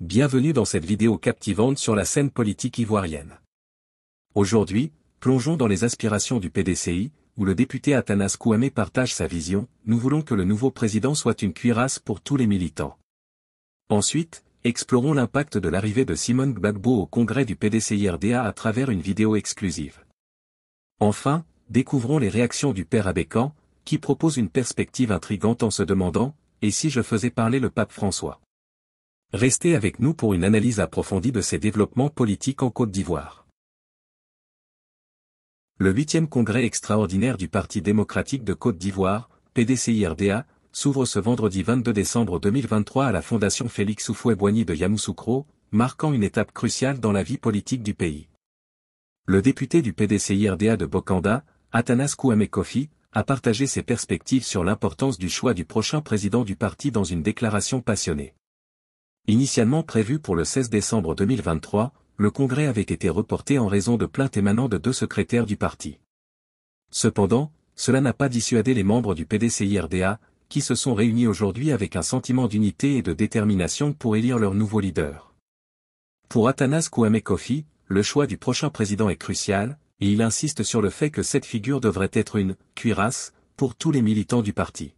Bienvenue dans cette vidéo captivante sur la scène politique ivoirienne. Aujourd'hui, plongeons dans les aspirations du PDCI, où le député Athanas Kouamé partage sa vision, nous voulons que le nouveau président soit une cuirasse pour tous les militants. Ensuite, explorons l'impact de l'arrivée de Simone Gbagbo au congrès du PDCI RDA à travers une vidéo exclusive. Enfin, découvrons les réactions du père Abécan, qui propose une perspective intrigante en se demandant, et si je faisais parler le pape François Restez avec nous pour une analyse approfondie de ces développements politiques en Côte d'Ivoire. Le 8e congrès extraordinaire du Parti démocratique de Côte d'Ivoire, pdci s'ouvre ce vendredi 22 décembre 2023 à la Fondation Félix oufoué boigny de Yamoussoukro, marquant une étape cruciale dans la vie politique du pays. Le député du pdc rda de Bokanda, Atanas Kouamekofi, a partagé ses perspectives sur l'importance du choix du prochain président du parti dans une déclaration passionnée. Initialement prévu pour le 16 décembre 2023, le congrès avait été reporté en raison de plaintes émanant de deux secrétaires du parti. Cependant, cela n'a pas dissuadé les membres du pdc rda qui se sont réunis aujourd'hui avec un sentiment d'unité et de détermination pour élire leur nouveau leader. Pour Atanas Kouame Kofi, le choix du prochain président est crucial, et il insiste sur le fait que cette figure devrait être une « cuirasse » pour tous les militants du parti.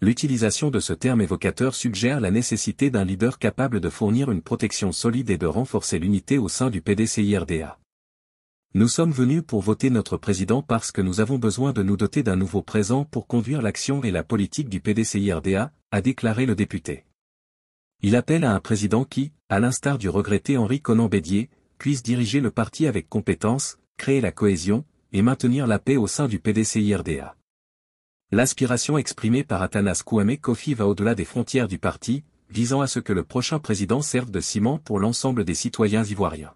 L'utilisation de ce terme évocateur suggère la nécessité d'un leader capable de fournir une protection solide et de renforcer l'unité au sein du PDCIRDA. Nous sommes venus pour voter notre président parce que nous avons besoin de nous doter d'un nouveau présent pour conduire l'action et la politique du PDCIRDA, a déclaré le député. Il appelle à un président qui, à l'instar du regretté Henri Conan Bédier, puisse diriger le parti avec compétence, créer la cohésion, et maintenir la paix au sein du PDCIRDA. L'aspiration exprimée par Athanas Kouame Kofi va au-delà des frontières du parti, visant à ce que le prochain président serve de ciment pour l'ensemble des citoyens ivoiriens.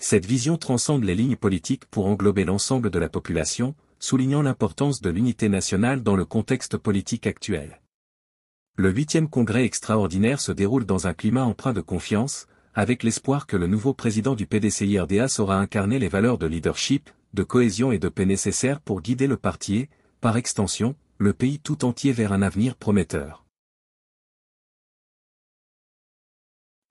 Cette vision transcende les lignes politiques pour englober l'ensemble de la population, soulignant l'importance de l'unité nationale dans le contexte politique actuel. Le huitième congrès extraordinaire se déroule dans un climat empreint de confiance, avec l'espoir que le nouveau président du PDCIRDA saura incarner les valeurs de leadership, de cohésion et de paix nécessaires pour guider le parti, par extension, le pays tout entier vers un avenir prometteur.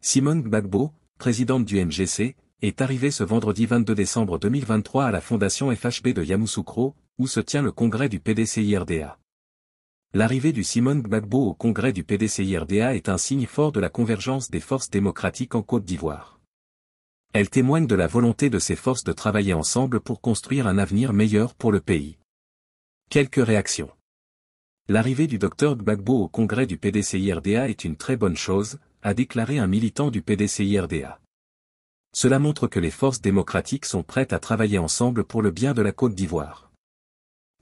Simone Gbagbo, présidente du MGC, est arrivée ce vendredi 22 décembre 2023 à la fondation FHP de Yamoussoukro, où se tient le congrès du PDCIRDA. L'arrivée du Simone Gbagbo au congrès du PDCIRDA est un signe fort de la convergence des forces démocratiques en Côte d'Ivoire. Elle témoigne de la volonté de ces forces de travailler ensemble pour construire un avenir meilleur pour le pays. Quelques réactions. L'arrivée du docteur Gbagbo au congrès du pdc rda est une très bonne chose, a déclaré un militant du PDCI-RDA. Cela montre que les forces démocratiques sont prêtes à travailler ensemble pour le bien de la Côte d'Ivoire.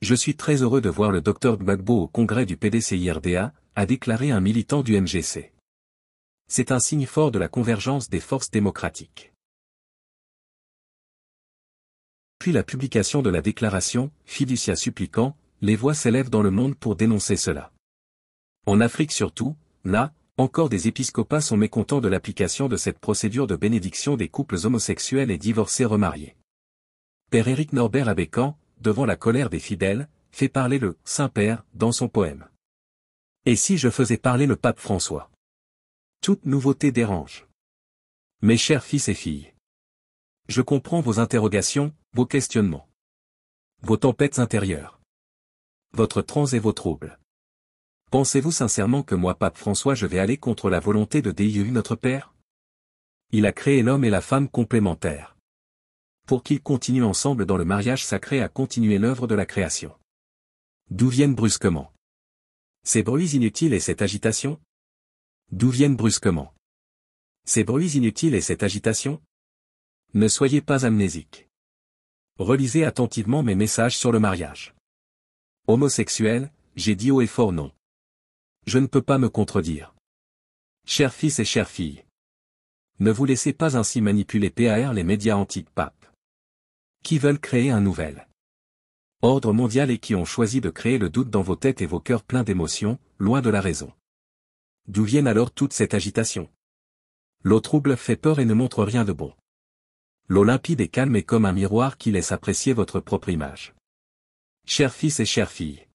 Je suis très heureux de voir le docteur Gbagbo au congrès du pdc rda a déclaré un militant du MGC. C'est un signe fort de la convergence des forces démocratiques. Puis la publication de la déclaration, fiducia suppliquant, les voix s'élèvent dans le monde pour dénoncer cela. En Afrique surtout, là, encore des épiscopats sont mécontents de l'application de cette procédure de bénédiction des couples homosexuels et divorcés remariés. Père Éric Norbert Abécan, devant la colère des fidèles, fait parler le Saint-Père dans son poème. Et si je faisais parler le pape François Toute nouveauté dérange. Mes chers fils et filles. Je comprends vos interrogations, vos questionnements, vos tempêtes intérieures, votre trans et vos troubles. Pensez-vous sincèrement que moi, Pape François, je vais aller contre la volonté de Dieu notre Père Il a créé l'homme et la femme complémentaires. Pour qu'ils continuent ensemble dans le mariage sacré à continuer l'œuvre de la création. D'où viennent brusquement ces bruits inutiles et cette agitation D'où viennent brusquement ces bruits inutiles et cette agitation Ne soyez pas amnésiques. Relisez attentivement mes messages sur le mariage. Homosexuel, j'ai dit haut et fort non. Je ne peux pas me contredire. Chers fils et chères filles. Ne vous laissez pas ainsi manipuler par les médias antiques papes Qui veulent créer un nouvel ordre mondial et qui ont choisi de créer le doute dans vos têtes et vos cœurs pleins d'émotions, loin de la raison. D'où viennent alors toute cette agitation L'eau trouble fait peur et ne montre rien de bon. L'Olympide limpide et calme est comme un miroir qui laisse apprécier votre propre image. Chers fils et chères filles,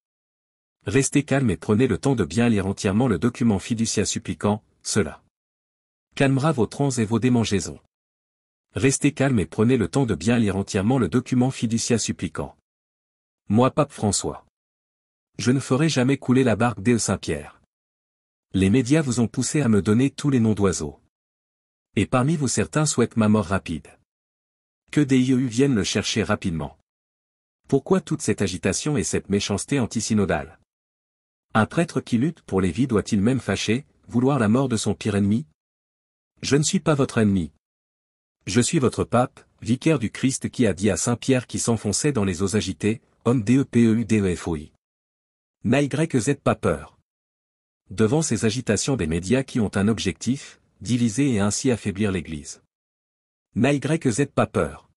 restez calmes et prenez le temps de bien lire entièrement le document fiducia suppliquant, cela calmera vos trans et vos démangeaisons. Restez calmes et prenez le temps de bien lire entièrement le document fiducia suppliquant. Moi pape François. Je ne ferai jamais couler la barque d'E Saint-Pierre. Les médias vous ont poussé à me donner tous les noms d'oiseaux. Et parmi vous certains souhaitent ma mort rapide que des IEU viennent le chercher rapidement. Pourquoi toute cette agitation et cette méchanceté antisynodale Un prêtre qui lutte pour les vies doit-il même fâcher, vouloir la mort de son pire ennemi Je ne suis pas votre ennemi. Je suis votre pape, vicaire du Christ qui a dit à Saint Pierre qui s'enfonçait dans les eaux agitées, homme DEPEUDEFOI. E Z pas peur. Devant ces agitations des médias qui ont un objectif, diviser et ainsi affaiblir l'Église. N'ayez que pas peur.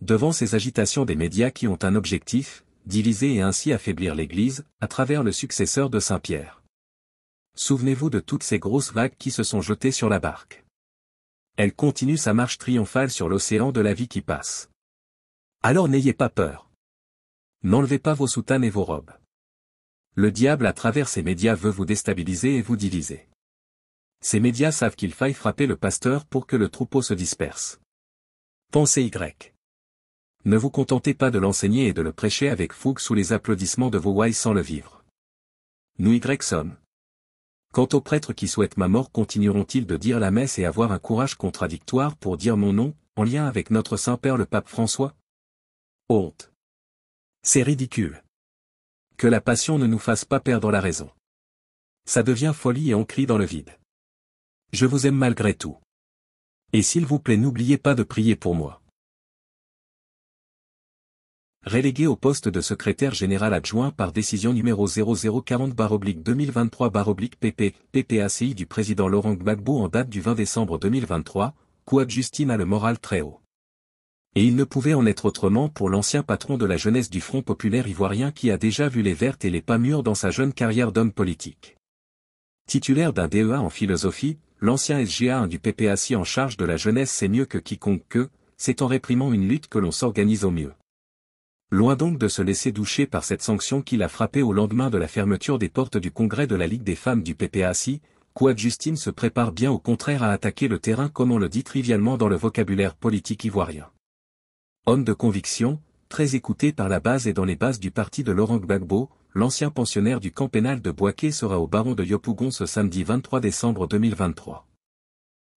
Devant ces agitations des médias qui ont un objectif, diviser et ainsi affaiblir l'Église, à travers le successeur de Saint-Pierre. Souvenez-vous de toutes ces grosses vagues qui se sont jetées sur la barque. Elle continue sa marche triomphale sur l'océan de la vie qui passe. Alors n'ayez pas peur. N'enlevez pas vos soutanes et vos robes. Le diable à travers ces médias veut vous déstabiliser et vous diviser. Ces médias savent qu'il faille frapper le pasteur pour que le troupeau se disperse. Pensez Y. Ne vous contentez pas de l'enseigner et de le prêcher avec fougue sous les applaudissements de vos wise sans le vivre. Nous Y sommes. Quant aux prêtres qui souhaitent ma mort continueront-ils de dire la messe et avoir un courage contradictoire pour dire mon nom, en lien avec notre Saint-Père le Pape François Honte. C'est ridicule. Que la passion ne nous fasse pas perdre la raison. Ça devient folie et on crie dans le vide. Je vous aime malgré tout. Et s'il vous plaît n'oubliez pas de prier pour moi. Rélégué au poste de secrétaire général adjoint par décision numéro 0040-2023-PP, PPACI du président Laurent Gbagbo en date du 20 décembre 2023, Kouad Justine a le moral très haut. Et il ne pouvait en être autrement pour l'ancien patron de la jeunesse du Front populaire ivoirien qui a déjà vu les vertes et les pas mûres dans sa jeune carrière d'homme politique. Titulaire d'un DEA en philosophie, l'ancien SGA1 du PPACI en charge de la jeunesse sait mieux que quiconque que, c'est en réprimant une lutte que l'on s'organise au mieux. Loin donc de se laisser doucher par cette sanction qui l'a frappé au lendemain de la fermeture des portes du congrès de la Ligue des femmes du PPACI, Quad Justine se prépare bien au contraire à attaquer le terrain comme on le dit trivialement dans le vocabulaire politique ivoirien. Homme de conviction, très écouté par la base et dans les bases du parti de Laurent Gbagbo, l'ancien pensionnaire du camp pénal de Boisquet sera au baron de Yopougon ce samedi 23 décembre 2023.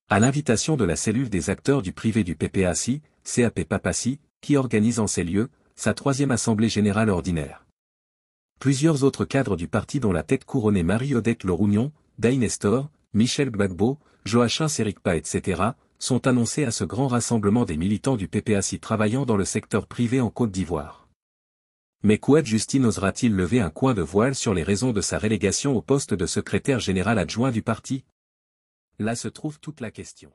À l'invitation de la cellule des acteurs du privé du PPACI, CAP Papassi, qui organise en ces lieux, sa troisième assemblée générale ordinaire. Plusieurs autres cadres du parti dont la tête couronnée Marie-Odette Lerougnon, Day Nestor, Michel Gbagbo, Joachim Serikpa etc., sont annoncés à ce grand rassemblement des militants du PPACI travaillant dans le secteur privé en Côte d'Ivoire mais quoi Justine osera-t-il lever un coin de voile sur les raisons de sa relégation au poste de secrétaire général adjoint du parti Là se trouve toute la question.